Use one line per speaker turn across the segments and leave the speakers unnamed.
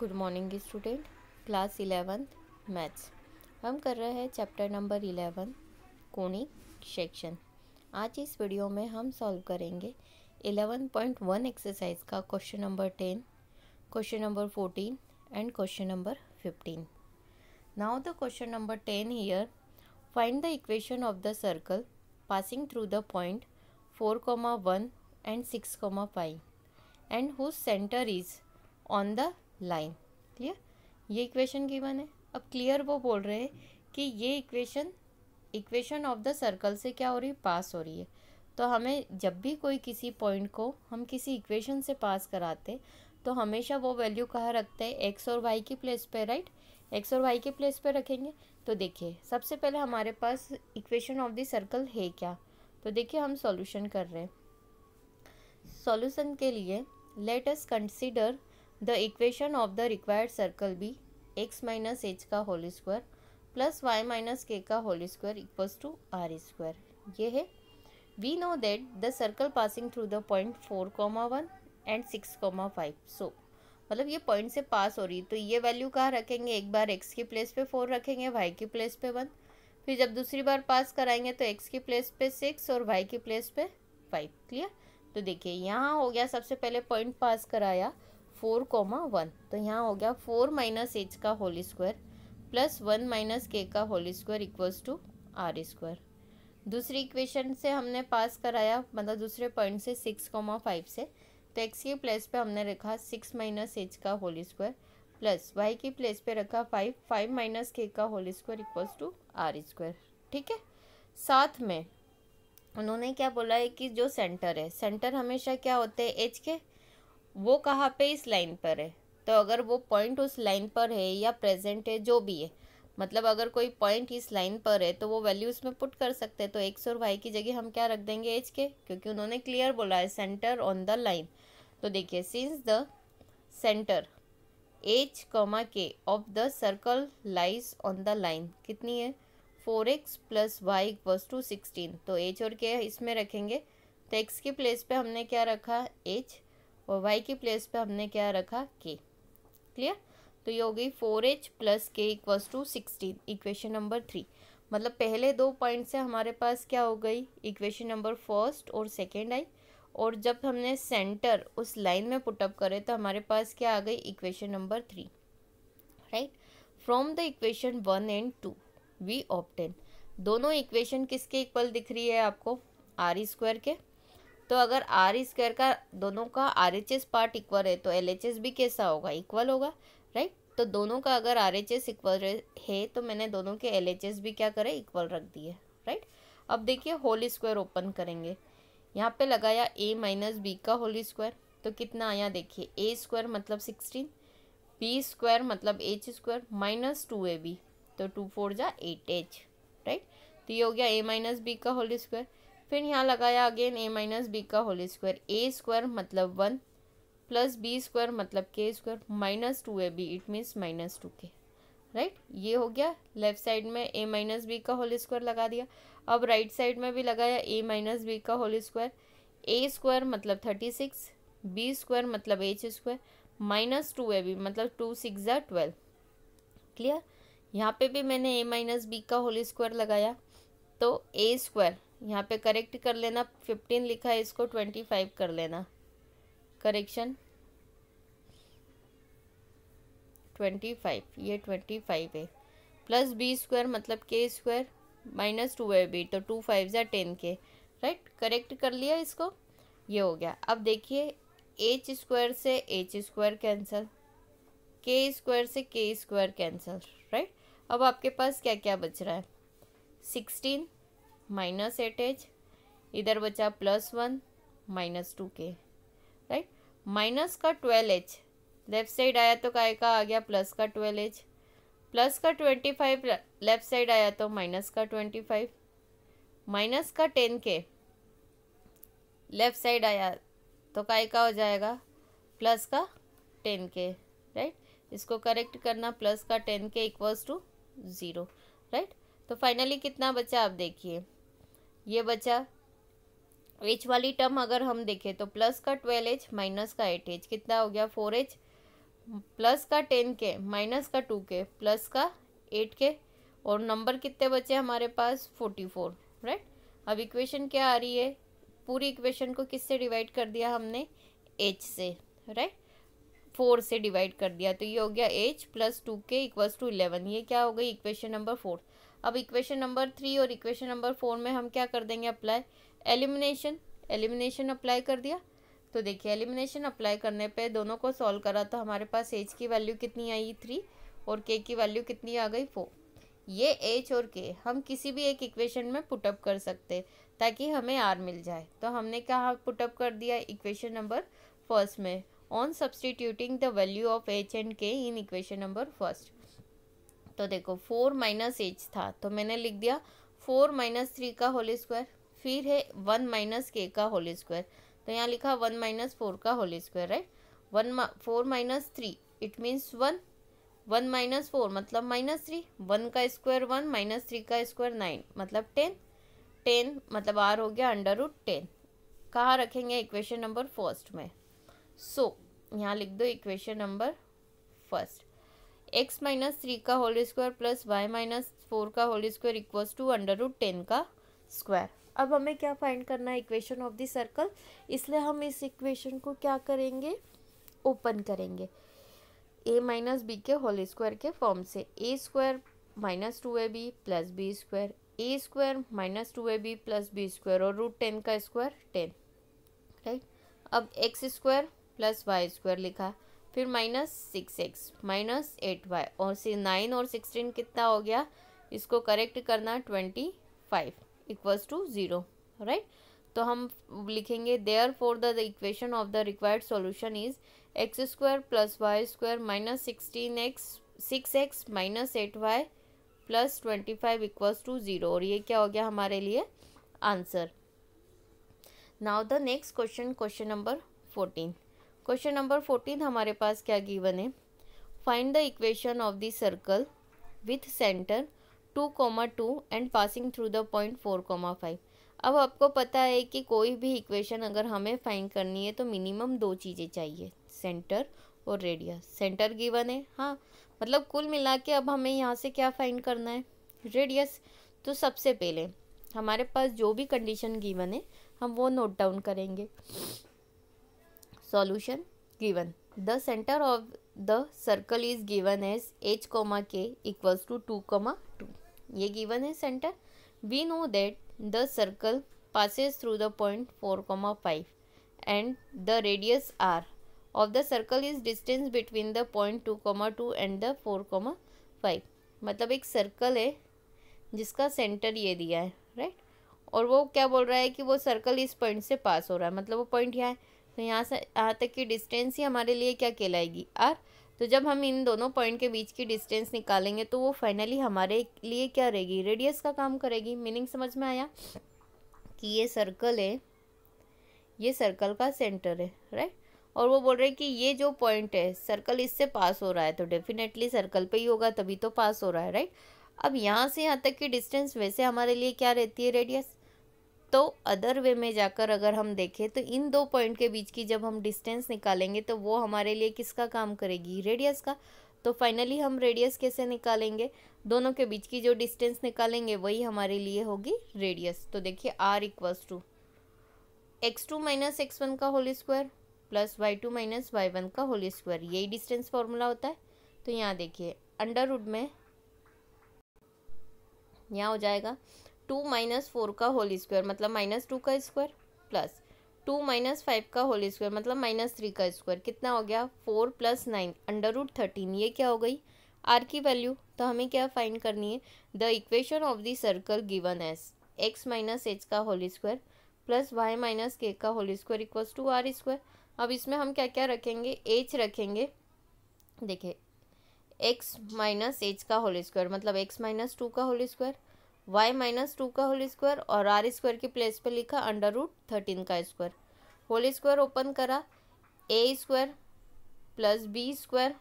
Good morning student class eleventh maths हम कर रहे हैं chapter number eleven conic section आज इस वीडियो में हम सॉल्व करेंगे इलेवन पॉइंट वन एक्सरसाइज का question number ten question number fourteen and question number fifteen now the question number ten here find the equation of the circle passing through the point four comma one and six comma five and whose centre is on the line clear ये equation given है अब clear वो बोल रहे हैं कि ये equation equation of the circle से क्या हो रही है पास हो रही है तो हमें जब भी कोई किसी पॉइंट को हम किसी इक्वेशन से पास कराते तो हमेशा वो वैल्यू कहाँ रखते हैं एक्स और वाई की प्लेस पे राइट एक्स और वाई के प्लेस पे रखेंगे तो देखिए सबसे पहले हमारे पास इक्वेशन ऑफ द सर्कल है क्या तो देखिए हम सॉल्यूशन कर रहे हैं सॉल्यूशन के लिए let's consider the equation of the required circle be X minus H का whole square plus Y minus के का whole square equals to are square ये है we know that the circle passing through the point four comma one and six comma five so मतलब ये point से पास हो रही है तो ये वैल्यू कहाँ रखेंगे एक बार एक्स की प्लेस पे फोर रखेंगे वाई की प्लेस पे वन फिर जब दूसरी बार पास कराएंगे तो एक्स की प्लेस पे सिक्स और वाई की प्लेस पे फाइव क्लियर तो देखिए यहाँ हो गया सबसे पहले पॉइंट पास कराया फोर कॉमा वन तो यहाँ हो गया फोर माइनस एच का whole square plus one minus के का whole square equals to are square दूसरी इक्वेशन से हमने पास कराया मतलब दूसरे पॉइंट से सिक्स कॉमा फाइव से तो एक्स की प्लेस पे हमने रखा सिक्स माइनस एच का होल स्क्वायर प्लस वाई की प्लेस पे रखा फाइव फाइव माइनस के का whole square equals to are square ठीक है साथ में उन्होंने क्या बोला है कि जो सेंटर है सेंटर हमेशा क्या होते हैं एच के वो कहाँ पे इस लाइन पर है तो अगर वो पॉइंट उस लाइन पर है या प्रेजेंट है जो भी है मतलब अगर कोई पॉइंट इस लाइन पर है तो वो वैल्यू उसमें पुट कर सकते हैं तो एक्स और वाई की जगह हम क्या रख देंगे एच के क्योंकि उन्होंने क्लियर बोला है सेंटर ऑन द लाइन तो देखिए since the centre h comma k of the circle lies on the line कितनी है फोर एक्स प्लस वाई बस टू सिक्सटीन तो एच और के इसमें रखेंगे तो एक्स के प्लेस पे हमने क्या रखा एच और वाई की प्लेस पे हमने क्या रखा के क्लियर तो ये हो गई four h plus k equals to sixteen equation number three मतलब पहले दो पॉइंट से हमारे पास क्या हो गई इक्वेशन नंबर फर्स्ट और सेकेंड आई और जब हमने सेंटर उस लाइन में पुटअप करे तो हमारे पास क्या आ गई equation number three right from the equation one and two we obtain दोनों इक्वेशन किसके इक्वल दिख रही है आपको आर स्क्वायर के तो अगर आर स्क्वायर का दोनों का r h s part equal है तो एल एच एस भी कैसा होगा इक्वल होगा राइट तो दोनों का अगर आर एच एस इक्वल है तो मैंने दोनों के एल एच एस भी क्या करे इक्वल रख दिए राइट अब देखिए होल स्क्वायर ओपन करेंगे यहाँ पे लगाया ए माइनस बी का होल स्क्वायर तो कितना आया देखिए ए स्क्वायर मतलब सिक्सटीन बी स्क्वायर मतलब h square minus two a b तो टू फोर जा एट एच राइट तो ये हो गया ए माइनस बी का होल स्क्वायर फिर यहाँ लगाया अगेन ए माइनस बी का होल स्क्वायर ए स्क्वायर मतलब वन प्लस बी स्क्वायर मतलब k square minus two a b it means minus two k right ये हो गया लेफ्ट साइड में ए माइनस बी का होल स्क्वायर लगा दिया अब राइट right साइड में भी लगाया ए माइनस बी का होल स्क्वायर ए स्क्वायर मतलब थर्टी सिक्स बी स्क्वायर मतलब h square minus two a b मतलब टू सिक्स ज़ा ट्वेल्व क्लियर यहाँ पे भी मैंने ए माइनस बी का होल स्क्वायर लगाया तो ए स्क्वायर यहाँ पे करेक्ट कर लेना फिफ्टीन लिखा है इसको ट्वेंटी फाइव कर लेना करेक्शन ट्वेंटी फाइव ये ट्वेंटी फाइव है प्लस बी स्क्वायर मतलब के स्क्वायर माइनस टू है बी तो टू फाइव या टेन के राइट करेक्ट कर लिया इसको ये हो गया अब देखिए एच स्क्वायर से h square cancel k square से के स्क्वायर कैंसल राइट अब आपके पास क्या क्या बच रहा है सिक्सटीन माइनस एट एच इधर बचा plus one minus two k right minus का ट्वेल्व एच लेफ्ट साइड आया तो काय का आ गया प्लस का ट्वेल्व एच प्लस का ट्वेंटी फाइव लेफ्ट साइड आया तो माइनस का ट्वेंटी फाइव माइनस का टेन के लेफ्ट साइड आया तो काय का हो जाएगा प्लस का टेन के राइट इसको करेक्ट करना प्लस का ten k equals to zero right तो फाइनली कितना बचा आप देखिए ये बचा एच वाली टर्म अगर हम देखें तो प्लस का ट्वेल्व एच माइनस का एट एच कितना हो गया फोर एच प्लस का टेन के माइनस का टू के प्लस का एट के और नंबर कितने बचे हमारे पास फोर्टी फोर राइट अब इक्वेशन क्या आ रही है पूरी इक्वेशन को किससे डिवाइड कर दिया हमने एच से राइट फोर से डिवाइड कर दिया तो ये हो गया h plus two k equals to eleven ये क्या हो गई इक्वेशन नंबर फोर अब इक्वेशन नंबर थ्री और इक्वेशन नंबर फोर में हम क्या कर देंगे अप्लाई एलिमिनेशन एलिमिनेशन अप्लाई कर दिया तो देखिए एलिमिनेशन अप्लाई करने पे दोनों को सॉल्व करा तो हमारे पास एच की वैल्यू कितनी आई थ्री और के की वैल्यू कितनी आ गई फोर ये एच और के हम किसी भी एक इक्वेशन में पुटअप कर सकते ताकि हमें आर मिल जाए तो हमने कहा पुटअप कर दिया इक्वेशन नंबर फर्स्ट में on substituting the value of h and k in equation number first तो देखो फोर माइनस एच था तो मैंने लिख दिया फोर माइनस थ्री का होल स्क्वायर फिर है वन माइनस के का होल स्क्वायर तो यहाँ लिखा वन माइनस फोर का whole square right one four minus three it means one one minus four मतलब माइनस थ्री वन का स्क्वायर वन माइनस थ्री का स्क्वायर नाइन मतलब टेन टेन मतलब आर हो गया अंडर रूट टेन कहाँ रखेंगे इक्वेशन नंबर फर्स्ट में सो so, यहाँ लिख दो equation number first x minus three का whole square plus Y minus four का whole square equals to under root ten का स्क्वायर अब हमें क्या फाइंड करना है इक्वेशन ऑफ द सर्कल इसलिए हम इस इक्वेशन को क्या करेंगे ओपन करेंगे ए माइनस बी के होल स्क्वायर के फॉर्म से a square minus two a b plus b square a square minus two a b plus b square और रूट टेन का स्क्वायर टेन राइट अब x square plus y square लिखा है फिर minus six x minus eight y और सी nine और sixteen कितना हो गया इसको करेक्ट करना twenty five equals to zero right तो हम लिखेंगे therefore the equation of the required solution is x square plus y square minus sixteen x six x minus eight y plus twenty five equals to zero और ये क्या हो गया हमारे लिए answer now the next question question number fourteen question number fourteen हमारे पास क्या गिवन है find the equation of the circle with centre two comma two and passing through the point four comma five अब आपको पता है कि कोई भी इक्वेशन अगर हमें फाइंड करनी है तो मिनिमम दो चीज़ें चाहिए सेंटर और रेडियस सेंटर गिवन है हाँ मतलब कुल मिला के अब हमें यहाँ से क्या फाइंड करना है रेडियस तो सबसे पहले हमारे पास जो भी कंडीशन गिवन है हम वो नोट डाउन करेंगे Solution given. The center of the circle is given as h comma k equals to 2 comma 2. ये given है center. We know that the circle passes through the point 4 comma 5 and the radius r of the circle is distance between the point 2 comma 2 and the 4 comma 5. मतलब एक circle है जिसका centre ये दिया है right right? और वो क्या बोल रहा है कि वो सर्कल इस पॉइंट से पास हो रहा है मतलब वो पॉइंट यहाँ है तो यहाँ से यहाँ तक की डिस्टेंस ही हमारे लिए क्या कहलाएगी आर तो जब हम इन दोनों पॉइंट के बीच की डिस्टेंस निकालेंगे तो वो फाइनली हमारे लिए क्या रहेगी रेडियस का काम करेगी मीनिंग समझ में आया कि ये सर्कल है ये सर्कल का सेंटर है राइट और वो बोल रहे हैं कि ये जो पॉइंट है सर्कल इससे पास हो रहा है तो डेफिनेटली सर्कल पे ही होगा तभी तो पास हो रहा है राइट अब यहाँ से यहाँ तक की डिस्टेंस वैसे हमारे लिए क्या रहती है रेडियस तो अदर वे में जाकर अगर हम देखें तो इन दो पॉइंट के बीच की जब हम डिस्टेंस निकालेंगे तो वो हमारे लिए किसका काम करेगी रेडियस का तो फाइनली हम रेडियस कैसे निकालेंगे दोनों के बीच की जो डिस्टेंस निकालेंगे वही हमारे लिए होगी रेडियस तो देखिए r equals to x two minus x one का whole square plus y two minus y one का होल स्क्वायर यही डिस्टेंस फॉर्मूला होता है तो यहाँ देखिए अंडर रूड में यहाँ हो जाएगा टू माइनस फोर का होल स्क्वायर मतलब माइनस टू का square plus two minus five का होल स्क्वायर मतलब माइनस थ्री का स्क्वायर कितना हो गया four plus nine under root thirteen ये क्या हो गई आर की वैल्यू तो हमें क्या फाइंड करनी है the equation of the circle given as x minus H का whole square plus Y minus के का whole square equals to are square अब इसमें हम क्या क्या रखेंगे एच रखेंगे देखिए एक्स माइनस एच का होल स्क्वायर मतलब एक्स माइनस टू का whole square y minus two का होल स्क्वायर और आर स्क्वायर की प्लेस पे लिखा अंडर रूट थर्टीन का स्क्वायर होल स्क्वायर ओपन करा a square plus b square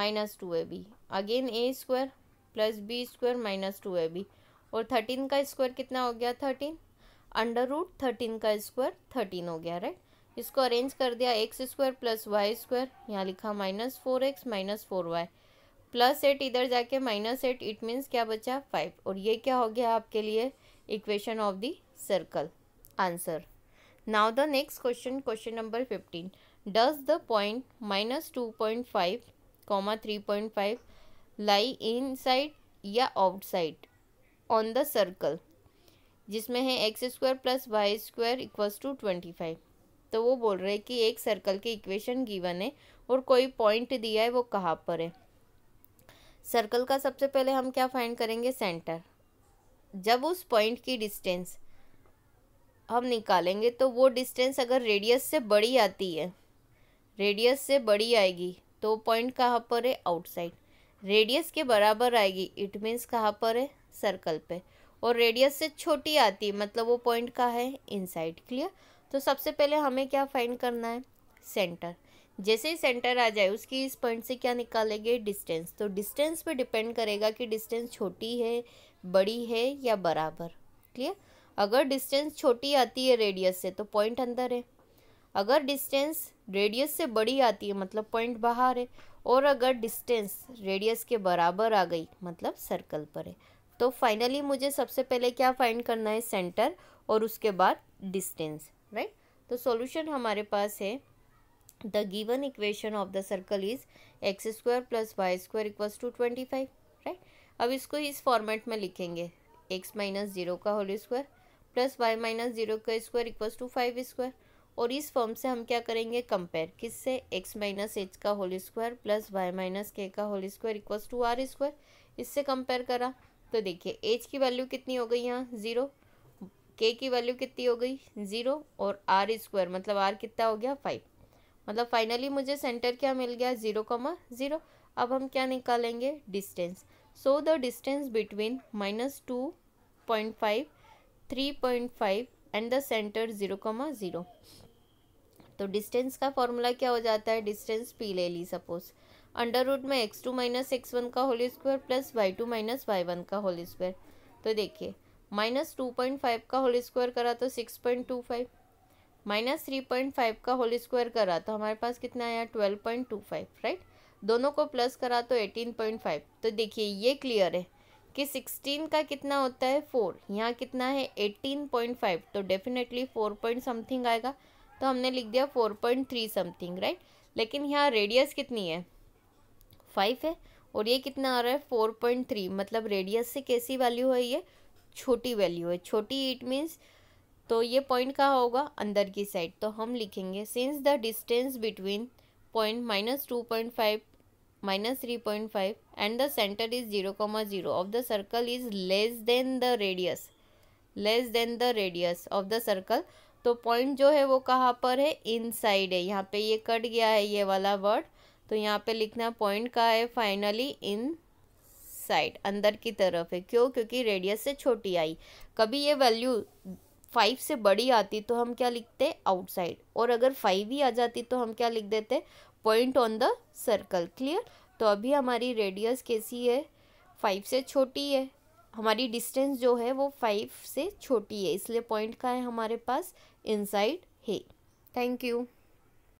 minus two a b again a square plus b square minus two a b और thirteen का square कितना हो गया थर्टीन अंडर रूट थर्टीन का square thirteen हो गया right इसको अरेंज कर दिया x square plus y square यहाँ लिखा minus four x minus four y plus eight इधर जाके माइनस एट इट मीन्स क्या बचा फाइव और ये क्या हो गया आपके लिए equation of the circle answer now the next question question number fifteen does the point minus two point five comma three point five lie inside या outside on the circle जिसमें है x square plus y square equals to twenty five तो वो बोल रहे हैं कि एक सर्कल की इक्वेशन गिवन है और कोई पॉइंट दिया है वो कहाँ पर है सर्कल का सबसे पहले हम क्या फाइंड करेंगे सेंटर जब उस पॉइंट की डिस्टेंस हम निकालेंगे तो वो डिस्टेंस अगर रेडियस से बड़ी आती है रेडियस से बड़ी आएगी तो पॉइंट कहाँ पर है आउटसाइड रेडियस के बराबर आएगी इट मीन्स कहाँ पर है सर्कल पे और रेडियस से छोटी आती है मतलब वो पॉइंट कहाँ है इनसाइड क्लियर तो सबसे पहले हमें क्या फाइंड करना है सेंटर जैसे ही सेंटर आ जाए उसकी इस पॉइंट से क्या निकालेंगे डिस्टेंस तो डिस्टेंस पे डिपेंड करेगा कि डिस्टेंस छोटी है बड़ी है या बराबर क्लियर अगर डिस्टेंस छोटी आती है रेडियस से तो पॉइंट अंदर है अगर डिस्टेंस रेडियस से बड़ी आती है मतलब पॉइंट बाहर है और अगर डिस्टेंस रेडियस के बराबर आ गई मतलब सर्कल पर है तो फाइनली मुझे सबसे पहले क्या फाइंड करना है सेंटर और उसके बाद डिस्टेंस राइट तो सॉल्यूशन हमारे पास है the given equation of the circle is x square plus y square equals to twenty five right अब इसको इस फॉर्मेट में लिखेंगे x माइनस जीरो का whole square plus Y minus zero का square equals to five square और इस form से हम क्या करेंगे कंपेयर किससे एक्स माइनस एच का whole square plus Y minus के का whole square equals to are square इससे कंपेयर करा तो देखिए एच की वैल्यू कितनी हो गई यहाँ ज़ीरो के की वैल्यू कितनी हो गई ज़ीरो और आर स्क्वायर मतलब आर कितना हो गया फाइव मतलब फाइनली मुझे सेंटर क्या मिल गया ज़ीरो कॉमा ज़ीरो अब हम क्या निकालेंगे distance so the distance between minus two point five three point five and the centre zero comma zero तो डिस्टेंस का फॉर्मूला क्या हो जाता है डिस्टेंस पी ले ली सपोज़ अंडर रूट में x two minus x one का whole square plus y two minus y one का होली स्क्वायर तो देखिए माइनस टू पॉइंट फाइव का होली स्क्वायर करा तो six point two five minus three point five का whole square करा तो हमारे पास कितना आया twelve point two five right दोनों को प्लस करा तो एटीन पॉइंट फाइव तो देखिए ये क्लियर है कि सिक्सटीन का कितना होता है फोर यहाँ कितना है एटीन पॉइंट फाइव तो डेफिनेटली फोर पॉइंट समथिंग आएगा तो हमने लिख दिया four point three something right लेकिन यहाँ रेडियस कितनी है फाइव है और ये कितना आ रहा है फोर पॉइंट थ्री मतलब रेडियस से कैसी वैल्यू है ये छोटी वैल्यू है छोटी इट मीन्स तो ये पॉइंट कहाँ होगा अंदर की साइड तो हम लिखेंगे since the distance between point minus two point five minus three point five and the centre is zero comma zero of the circle is less than the radius less than the radius of the circle तो point जो है वो कहाँ पर है इन side है यहाँ पे ये कट गया है ये वाला वर्ड तो यहाँ पे लिखना पॉइंट का है फाइनली इन साइड अंदर की तरफ है क्यों क्योंकि रेडियस से छोटी आई कभी ये वैल्यू फाइव से बड़ी आती तो हम क्या लिखते आउटसाइड और अगर फाइव ही आ जाती तो हम क्या लिख देते point on the circle clear तो अभी हमारी रेडियस कैसी है फाइव से छोटी है हमारी डिस्टेंस जो है वो फाइव से छोटी है इसलिए पॉइंट का है हमारे पास इनसाइड है थैंक यू